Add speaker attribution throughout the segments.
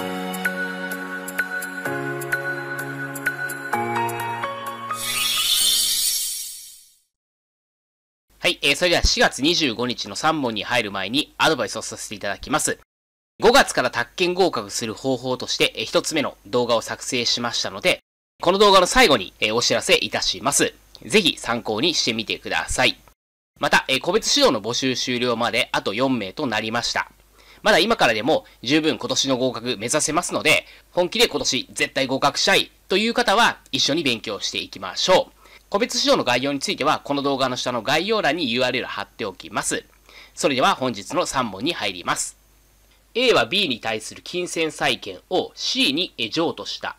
Speaker 1: はい、えー、それでは4月25日の3問に入る前にアドバイスをさせていただきます。5月から宅建合格する方法として、えー、1つ目の動画を作成しましたので、この動画の最後に、えー、お知らせいたします。ぜひ参考にしてみてください。また、え個別指導の募集終了まであと4名となりました。まだ今からでも十分今年の合格目指せますので、本気で今年絶対合格したいという方は一緒に勉強していきましょう。個別指導の概要については、この動画の下の概要欄に URL 貼っておきます。それでは本日の3問に入ります。A は B に対する金銭債権を C に譲渡した。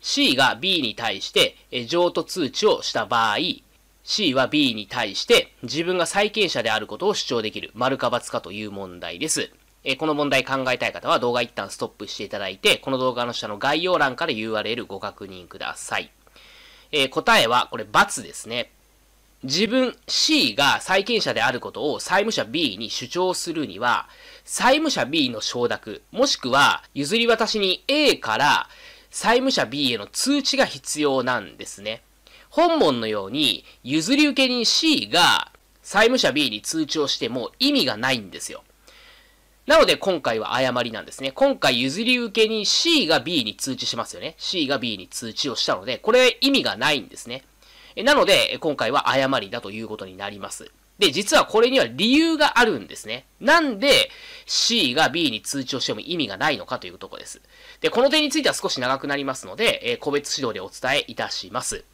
Speaker 1: C が B に対して譲渡通知をした場合、C は B に対して自分が債権者であることを主張できる、丸か罰かという問題です。えこの問題考えたい方は動画一旦ストップしていただいて、この動画の下の概要欄から URL ご確認ください。えー、答えは、これ×ですね。自分 C が債権者であることを債務者 B に主張するには、債務者 B の承諾、もしくは譲り渡しに A から債務者 B への通知が必要なんですね。本文のように、譲り受け人 C が債務者 B に通知をしても意味がないんですよ。なので今回は誤りなんですね。今回譲り受けに C が B に通知しますよね。C が B に通知をしたので、これ意味がないんですね。なので、今回は誤りだということになります。で、実はこれには理由があるんですね。なんで C が B に通知をしても意味がないのかというとこです。で、この点については少し長くなりますので、個別指導でお伝えいたします。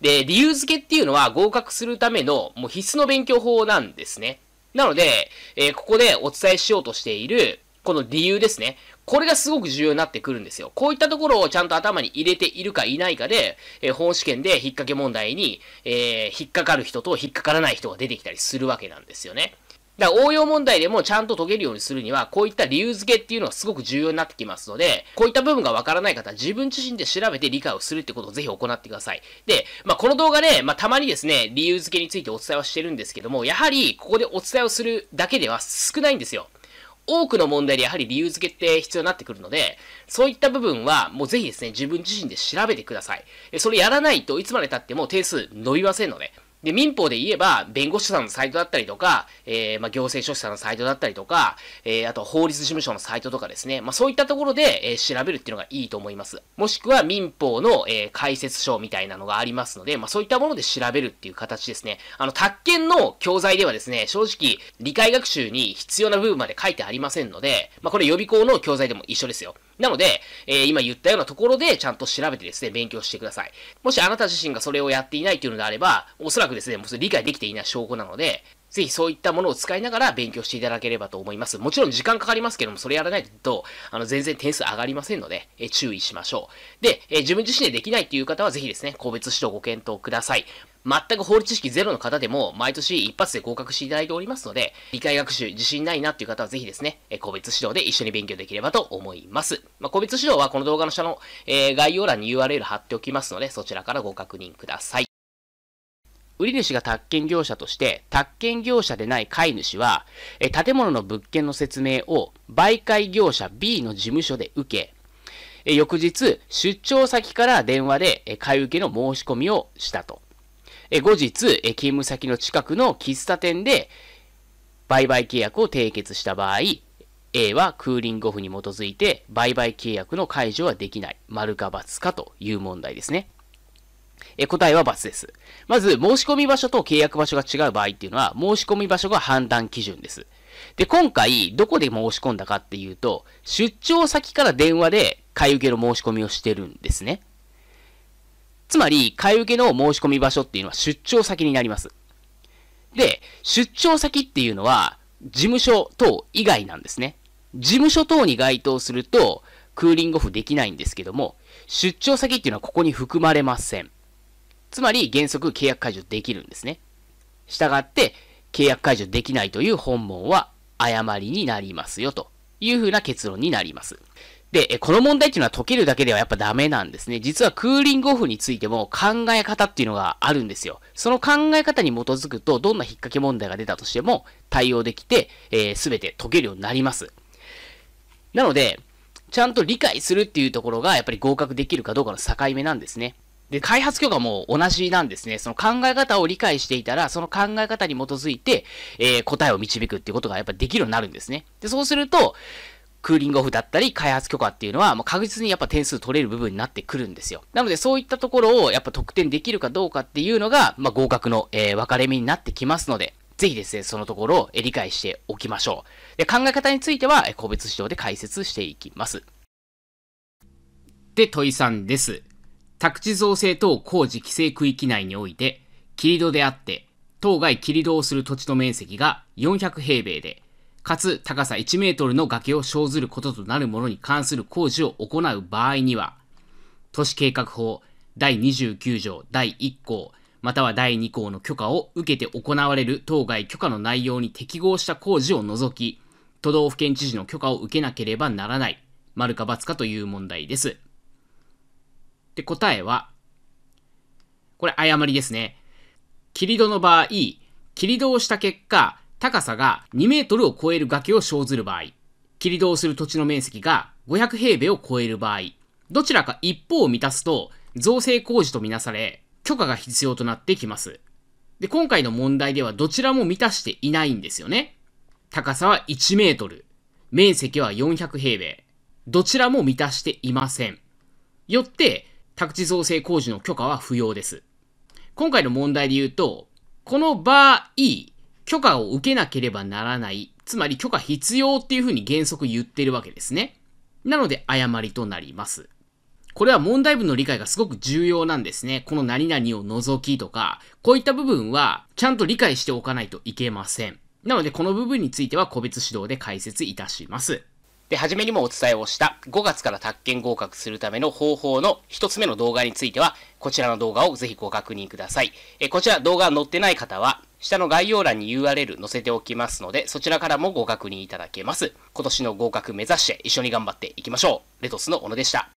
Speaker 1: で、理由付けっていうのは合格するためのもう必須の勉強法なんですね。なので、えー、ここでお伝えしようとしている、この理由ですね。これがすごく重要になってくるんですよ。こういったところをちゃんと頭に入れているかいないかで、えー、本試験で引っ掛け問題に、えー、引っかかる人と引っかからない人が出てきたりするわけなんですよね。だから応用問題でもちゃんと解けるようにするには、こういった理由付けっていうのはすごく重要になってきますので、こういった部分がわからない方は自分自身で調べて理解をするってことをぜひ行ってください。で、まあ、この動画で、まあ、たまにですね、理由付けについてお伝えはしてるんですけども、やはりここでお伝えをするだけでは少ないんですよ。多くの問題でやはり理由付けって必要になってくるので、そういった部分はもうぜひですね、自分自身で調べてください。それやらないといつまで経っても点数伸びませんので、で、民法で言えば、弁護士さんのサイトだったりとか、えー、まあ、行政書士さんのサイトだったりとか、えー、あと法律事務所のサイトとかですね、まあ、そういったところで、えー、調べるっていうのがいいと思います。もしくは民法の、えー、解説書みたいなのがありますので、まあ、そういったもので調べるっていう形ですね。あの、宅建の教材ではですね、正直、理解学習に必要な部分まで書いてありませんので、まあ、これ予備校の教材でも一緒ですよ。なので、えー、今言ったようなところでちゃんと調べてですね、勉強してください。もしあなた自身がそれをやっていないというのであれば、おそらくですね、もう理解できていない証拠なので、ぜひそういったものを使いながら勉強していただければと思います。もちろん時間かかりますけども、それやらないと、あの、全然点数上がりませんので、え注意しましょう。で、え自分自身でできないっていう方は、ぜひですね、個別指導ご検討ください。全く法律知識ゼロの方でも、毎年一発で合格していただいておりますので、理解学習自信ないなっていう方はぜひですね、え個別指導で一緒に勉強できればと思います。まあ、個別指導はこの動画の下の、えー、概要欄に URL 貼っておきますので、そちらからご確認ください。売主が宅建業者として、宅建業者でない買い主は、え建物の物件の説明を媒介業者 B の事務所で受け、え翌日、出張先から電話で、え買い受けの申し込みをしたと。え後日、え勤務先の近くの喫茶店で、売買契約を締結した場合、A はクーリングオフに基づいて売買契約の解除はできない。丸か×かという問題ですね。え答えは×です。まず、申し込み場所と契約場所が違う場合っていうのは、申し込み場所が判断基準です。で、今回、どこで申し込んだかっていうと、出張先から電話で買い受けの申し込みをしてるんですね。つまり、買い受けの申し込み場所っていうのは出張先になります。で、出張先っていうのは、事務所等以外なんですね。事務所等に該当すると、クーリングオフできないんですけども、出張先っていうのはここに含まれません。つまり原則契約解除できるんですね。したがって、契約解除できないという本文は誤りになりますよというふうな結論になります。で、この問題っていうのは解けるだけではやっぱダメなんですね。実はクーリングオフについても考え方っていうのがあるんですよ。その考え方に基づくと、どんな引っ掛け問題が出たとしても対応できて、す、えー、べ、て解けるようになります。なので、ちゃんと理解するっていうところが、やっぱり合格できるかどうかの境目なんですね。で、開発許可も同じなんですね。その考え方を理解していたら、その考え方に基づいて、えー、答えを導くっていうことがやっぱできるようになるんですね。で、そうすると、クーリングオフだったり、開発許可っていうのは、もう確実にやっぱ点数取れる部分になってくるんですよ。なので、そういったところをやっぱ得点できるかどうかっていうのが、まあ、合格の、えー、分かれ目になってきますので、ぜひですね、そのところを理解しておきましょう。で、考え方については、個別指導で解説していきます。で、問いさんです。宅地造成等工事規制区域内において、切戸であって、当該切戸をする土地の面積が400平米で、かつ高さ1メートルの崖を生ずることとなるものに関する工事を行う場合には、都市計画法第29条第1項、または第2項の許可を受けて行われる当該許可の内容に適合した工事を除き、都道府県知事の許可を受けなければならない、丸か×かという問題です。で、答えは、これ誤りですね。切リの場合、切リをした結果、高さが2メートルを超える崖を生ずる場合、切りをする土地の面積が500平米を超える場合、どちらか一方を満たすと造成工事とみなされ、許可が必要となってきます。で、今回の問題ではどちらも満たしていないんですよね。高さは1メートル、面積は400平米。どちらも満たしていません。よって、宅地造成工事の許可は不要です。今回の問題で言うと、この場合、許可を受けなければならない、つまり許可必要っていうふうに原則言ってるわけですね。なので誤りとなります。これは問題文の理解がすごく重要なんですね。この何々を除きとか、こういった部分はちゃんと理解しておかないといけません。なのでこの部分については個別指導で解説いたします。で、はじめにもお伝えをした5月から宅建合格するための方法の1つ目の動画については、こちらの動画をぜひご確認ください。えこちら動画載ってない方は、下の概要欄に URL 載せておきますので、そちらからもご確認いただけます。今年の合格目指して一緒に頑張っていきましょう。レトスの小野でした。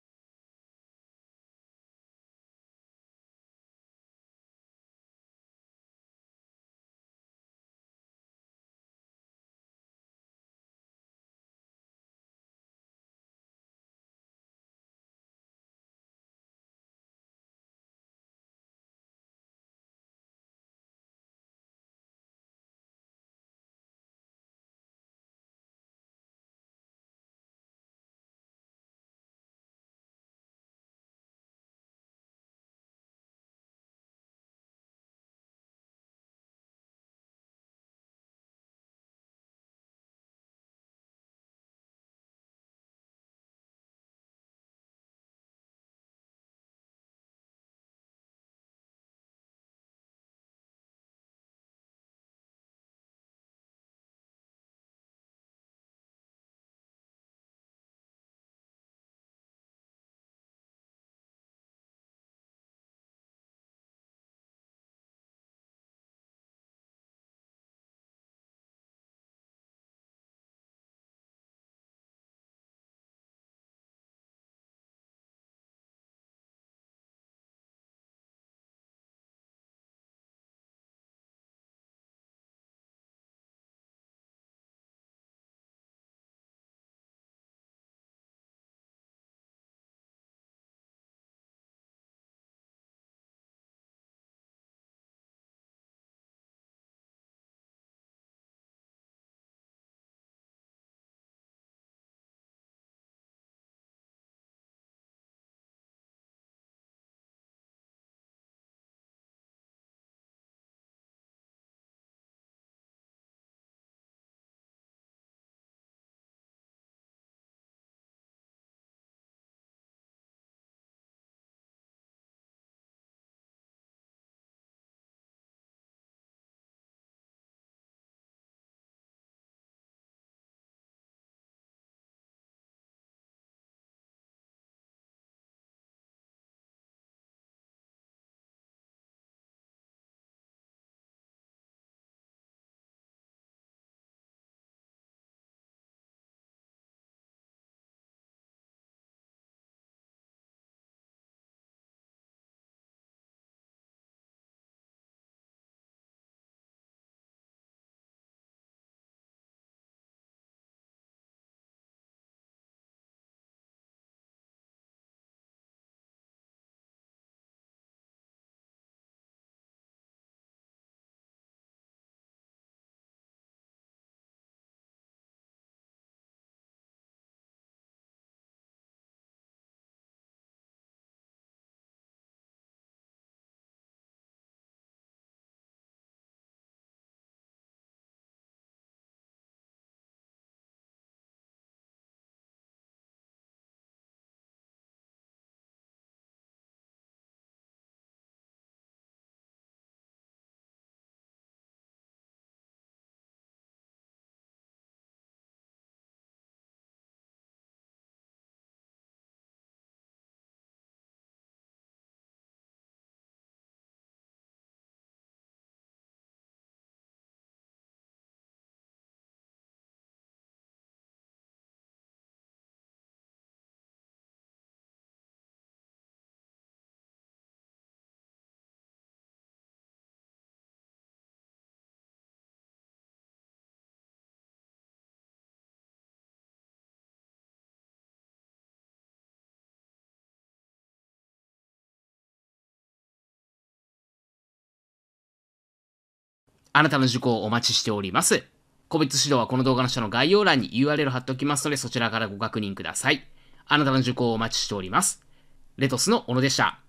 Speaker 1: あなたの受講をお待ちしております。個別指導はこの動画の下の概要欄に URL 貼っておきますので、そちらからご確認ください。あなたの受講をお待ちしております。レトスの小野でした。